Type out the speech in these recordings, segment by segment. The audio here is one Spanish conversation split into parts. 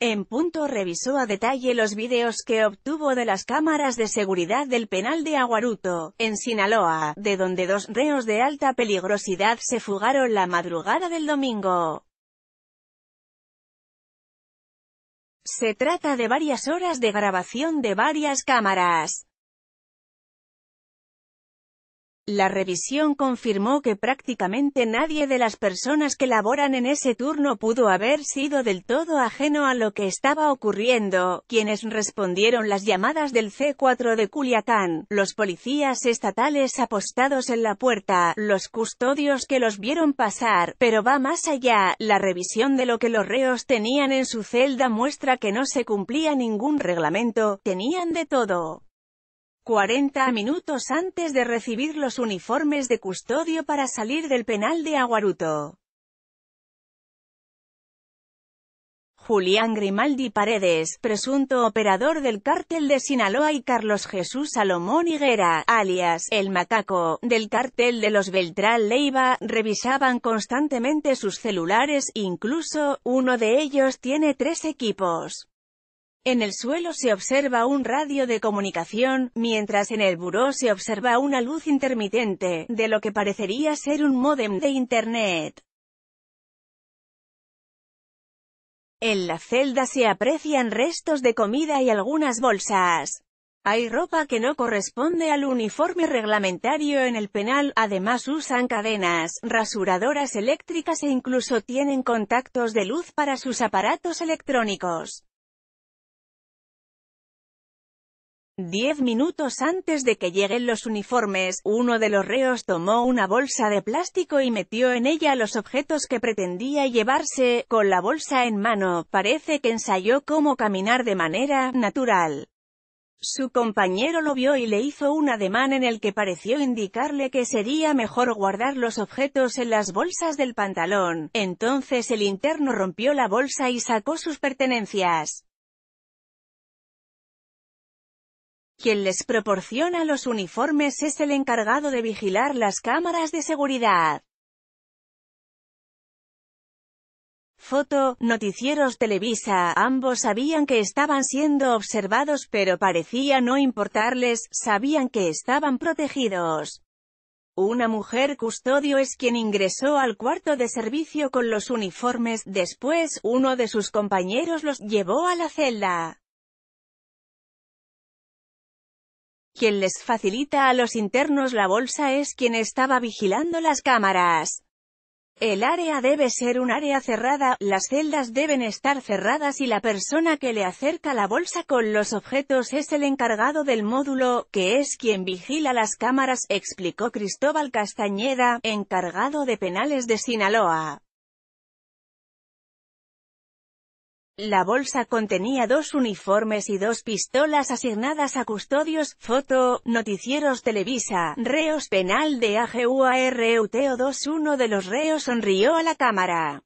En punto revisó a detalle los vídeos que obtuvo de las cámaras de seguridad del penal de Aguaruto, en Sinaloa, de donde dos reos de alta peligrosidad se fugaron la madrugada del domingo. Se trata de varias horas de grabación de varias cámaras. La revisión confirmó que prácticamente nadie de las personas que laboran en ese turno pudo haber sido del todo ajeno a lo que estaba ocurriendo, quienes respondieron las llamadas del C4 de Culiacán, los policías estatales apostados en la puerta, los custodios que los vieron pasar, pero va más allá, la revisión de lo que los reos tenían en su celda muestra que no se cumplía ningún reglamento, tenían de todo. 40 minutos antes de recibir los uniformes de custodio para salir del penal de Aguaruto. Julián Grimaldi Paredes, presunto operador del cártel de Sinaloa y Carlos Jesús Salomón Higuera, alias, El Macaco, del cártel de los Beltrán Leiva, revisaban constantemente sus celulares, incluso, uno de ellos tiene tres equipos. En el suelo se observa un radio de comunicación, mientras en el buró se observa una luz intermitente, de lo que parecería ser un módem de Internet. En la celda se aprecian restos de comida y algunas bolsas. Hay ropa que no corresponde al uniforme reglamentario en el penal, además usan cadenas, rasuradoras eléctricas e incluso tienen contactos de luz para sus aparatos electrónicos. Diez minutos antes de que lleguen los uniformes, uno de los reos tomó una bolsa de plástico y metió en ella los objetos que pretendía llevarse, con la bolsa en mano, parece que ensayó cómo caminar de manera natural. Su compañero lo vio y le hizo un ademán en el que pareció indicarle que sería mejor guardar los objetos en las bolsas del pantalón, entonces el interno rompió la bolsa y sacó sus pertenencias. Quien les proporciona los uniformes es el encargado de vigilar las cámaras de seguridad. Foto, Noticieros Televisa, ambos sabían que estaban siendo observados pero parecía no importarles, sabían que estaban protegidos. Una mujer custodio es quien ingresó al cuarto de servicio con los uniformes, después, uno de sus compañeros los llevó a la celda. Quien les facilita a los internos la bolsa es quien estaba vigilando las cámaras. El área debe ser un área cerrada, las celdas deben estar cerradas y la persona que le acerca la bolsa con los objetos es el encargado del módulo, que es quien vigila las cámaras, explicó Cristóbal Castañeda, encargado de penales de Sinaloa. La bolsa contenía dos uniformes y dos pistolas asignadas a custodios, foto, noticieros Televisa, reos penal de AGUARUTO e 2 Uno de los reos sonrió a la cámara.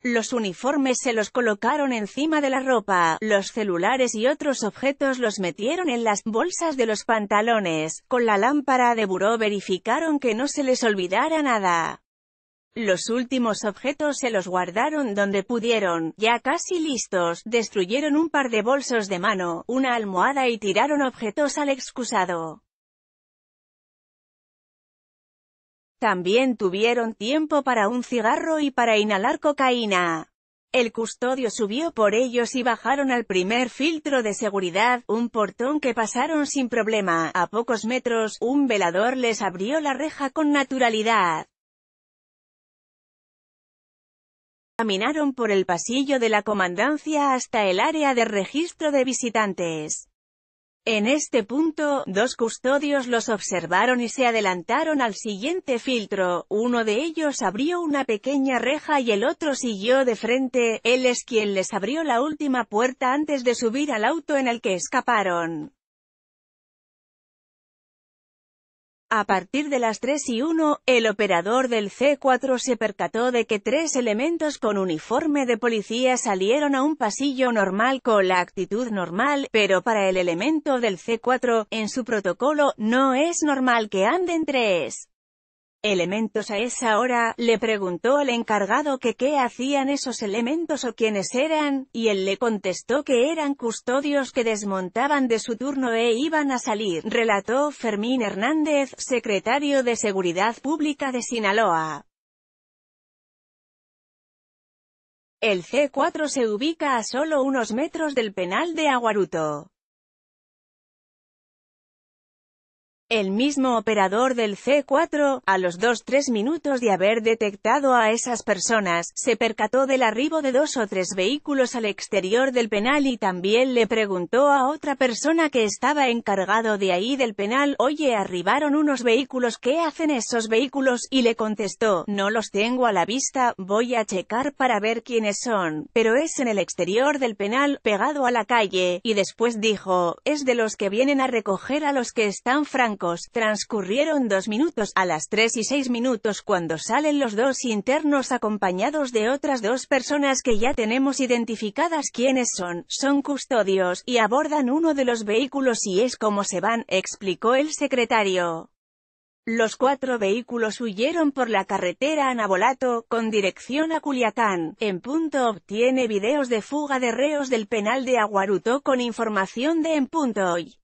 Los uniformes se los colocaron encima de la ropa, los celulares y otros objetos los metieron en las bolsas de los pantalones, con la lámpara de buró verificaron que no se les olvidara nada. Los últimos objetos se los guardaron donde pudieron, ya casi listos, destruyeron un par de bolsos de mano, una almohada y tiraron objetos al excusado. También tuvieron tiempo para un cigarro y para inhalar cocaína. El custodio subió por ellos y bajaron al primer filtro de seguridad, un portón que pasaron sin problema. A pocos metros, un velador les abrió la reja con naturalidad. Caminaron por el pasillo de la comandancia hasta el área de registro de visitantes. En este punto, dos custodios los observaron y se adelantaron al siguiente filtro, uno de ellos abrió una pequeña reja y el otro siguió de frente, él es quien les abrió la última puerta antes de subir al auto en el que escaparon. A partir de las 3 y 1, el operador del C4 se percató de que tres elementos con uniforme de policía salieron a un pasillo normal con la actitud normal, pero para el elemento del C4, en su protocolo, no es normal que anden tres elementos a esa hora, le preguntó al encargado que qué hacían esos elementos o quiénes eran, y él le contestó que eran custodios que desmontaban de su turno e iban a salir, relató Fermín Hernández, secretario de Seguridad Pública de Sinaloa. El C4 se ubica a solo unos metros del penal de Aguaruto. El mismo operador del C4, a los 2-3 minutos de haber detectado a esas personas, se percató del arribo de dos o tres vehículos al exterior del penal y también le preguntó a otra persona que estaba encargado de ahí del penal, oye arribaron unos vehículos, ¿qué hacen esos vehículos? Y le contestó, no los tengo a la vista, voy a checar para ver quiénes son, pero es en el exterior del penal, pegado a la calle, y después dijo, es de los que vienen a recoger a los que están franqueados Transcurrieron dos minutos, a las 3 y 6 minutos cuando salen los dos internos acompañados de otras dos personas que ya tenemos identificadas quiénes son, son custodios, y abordan uno de los vehículos y es como se van, explicó el secretario. Los cuatro vehículos huyeron por la carretera Anabolato, con dirección a Culiacán. En punto obtiene videos de fuga de reos del penal de Aguaruto con información de En punto hoy.